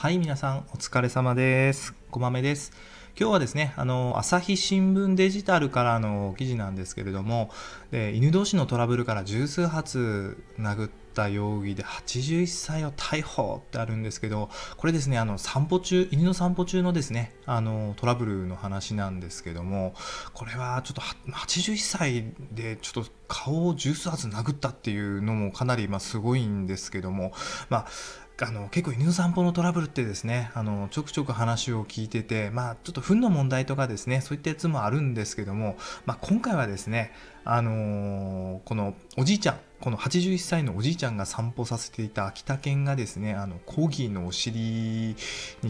はい、皆さんお疲れ様です。こまめです。今日はですね、あの、朝日新聞デジタルからの記事なんですけれども、で犬同士のトラブルから十数発殴った容疑で81歳を逮捕ってあるんですけど、これですね、あの、散歩中、犬の散歩中のですね、あの、トラブルの話なんですけども、これはちょっと81歳でちょっと顔を十数発殴ったっていうのもかなり、まあ、すごいんですけども、まあ、あの結構犬の散歩のトラブルってですねあのちょくちょく話を聞いてて、まあ、ちょっと糞の問題とかですねそういったやつもあるんですけども、まあ、今回はですね、あのー、このおじいちゃんこの81歳のおじいちゃんが散歩させていた秋田犬がですねあのコーギーのお尻に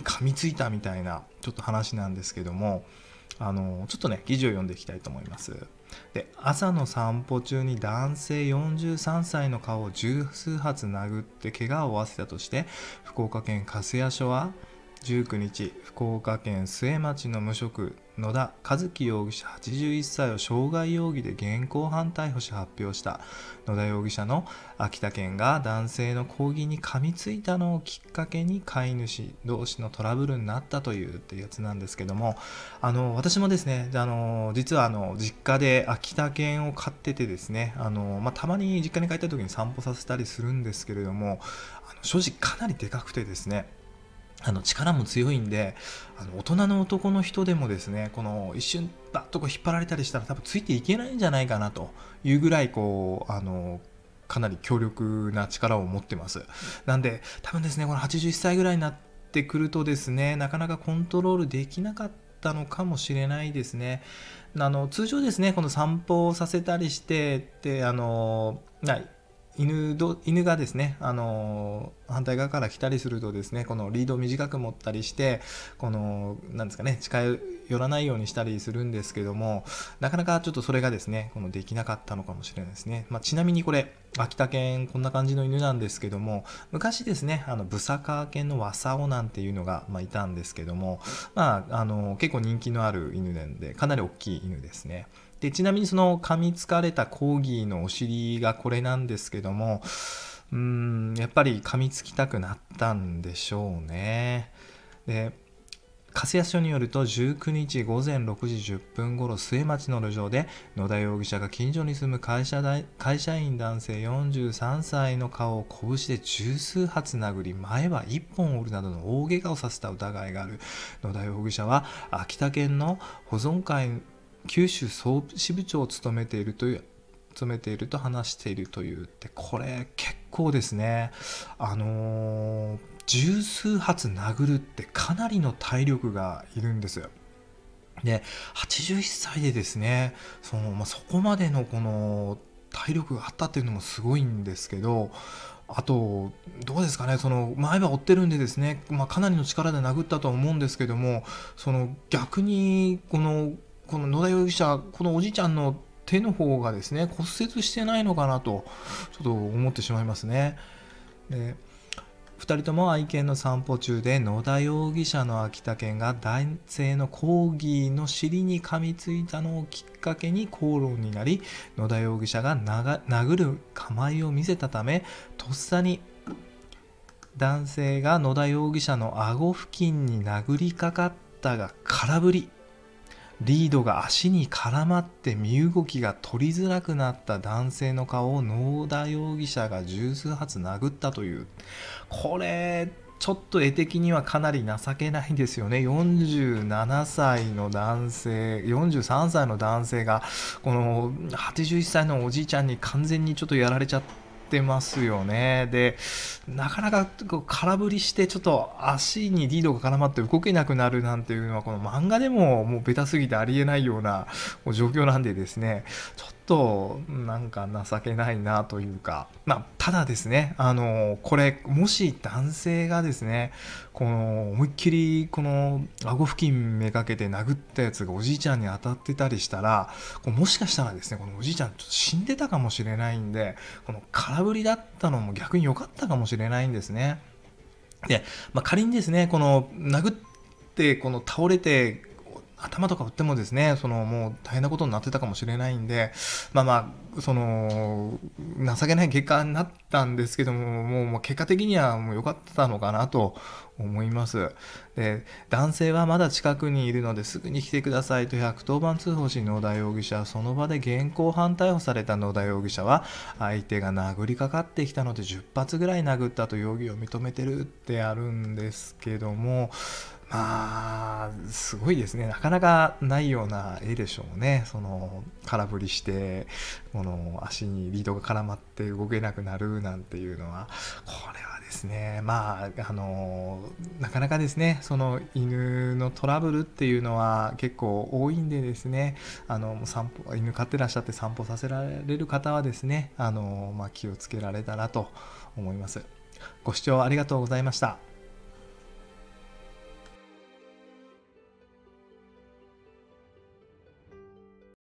噛みついたみたいなちょっと話なんですけども、あのー、ちょっとね記事を読んでいきたいと思います。で朝の散歩中に男性43歳の顔を十数発殴って怪我を負わせたとして福岡県粕屋署は19日福岡県末町の無職野田和樹容疑者81歳を傷害容疑で現行犯逮捕し発表した野田容疑者の秋田県が男性の抗議に噛みついたのをきっかけに飼い主同士のトラブルになったというってやつなんですけどもあの私もですねあの実はあの実家で秋田犬を飼っててですねあの、まあ、たまに実家に帰った時に散歩させたりするんですけれどもあの正直かなりでかくてですねあの力も強いんであの大人の男の人でもですねこの一瞬バッとこう引っ張られたりしたら多分ついていけないんじゃないかなというぐらいこうあのかなり強力な力を持ってますなんで多分ですねこの81歳ぐらいになってくるとですねなかなかコントロールできなかったのかもしれないですねあの通常ですねこの散歩をさせたりしてってあのない犬ど犬がですね、あの反対側から来たりするとですねこのリードを短く持ったりしてこのなんですかね近寄らないようにしたりするんですけどもなかなかちょっとそれがですねこのできなかったのかもしれないですね、まあ、ちなみにこれ秋田犬こんな感じの犬なんですけども昔ですねあのブサカ犬のワサオなんていうのが、まあ、いたんですけども、まあ、あの結構人気のある犬なんでかなり大きい犬ですね。でちなみにその噛みつかれたコーギーのお尻がこれなんですけどもうんやっぱり噛みつきたくなったんでしょうねで粕谷署によると19日午前6時10分ごろ末町の路上で野田容疑者が近所に住む会社会社員男性43歳の顔を拳で十数発殴り前は1本折るなどの大怪我をさせた疑いがある野田容疑者は秋田県の保存会九州総支部長を務めているという務めていると話しているというってこれ結構ですねあのー、十数発殴るってかなりの体力がいるんですよ。で81歳でですねその、まあ、そこまでのこの体力があったっていうのもすごいんですけどあと、どうですかね、その前歯追ってるんでですね、まあ、かなりの力で殴ったとは思うんですけども、その逆にこのこの野田容疑者、このおじいちゃんの手の方がですね、骨折してないのかなと、ちょっと思ってしまいますね。で2人とも愛犬の散歩中で野田容疑者の秋田犬が男性のコーギーの尻に噛みついたのをきっかけに口論になり野田容疑者が殴る構えを見せたためとっさに男性が野田容疑者の顎付近に殴りかかったが空振りリードが足に絡まって身動きが取りづらくなった男性の顔を能田容疑者が十数発殴ったというこれちょっと絵的にはかなり情けないですよね47歳の男性43歳の男性がこの81歳のおじいちゃんに完全にちょっとやられちゃった。ってますよね。で、なかなかこう空振りしてちょっと足にリードが絡まって動けなくなるなんていうのはこの漫画でももうベタすぎてありえないような状況なんでですね、ちょっととなんか情けないなというか、まあ、ただですね、あの、これ、もし男性がですね、この、思いっきり、この、顎付近めがけて殴ったやつがおじいちゃんに当たってたりしたら、こもしかしたらですね、このおじいちゃん、ちょっと死んでたかもしれないんで、この空振りだったのも逆に良かったかもしれないんですね。で、まあ、仮にですね、この、殴って、この倒れて、頭とか打ってもですね、そのもう大変なことになってたかもしれないんで、まあまあ、その情けない結果になったんですけどももう結果的にはもう良かったのかなと思いますで男性はまだ近くにいるのですぐに来てくださいと110番通報し野田容疑者その場で現行犯逮捕された野田容疑者は相手が殴りかかってきたので10発ぐらい殴ったと容疑を認めてるってあるんですけどもまあすごいですねなかなかないような絵でしょうねその空振りしてこの足にリードが絡まって動けなくなるなんていうのはこれはですねまああのなかなかですねその犬のトラブルっていうのは結構多いんでですねあの散歩犬飼ってらっしゃって散歩させられる方はですねあの、まあ、気をつけられたらと思います。ご視聴ありがとうございました。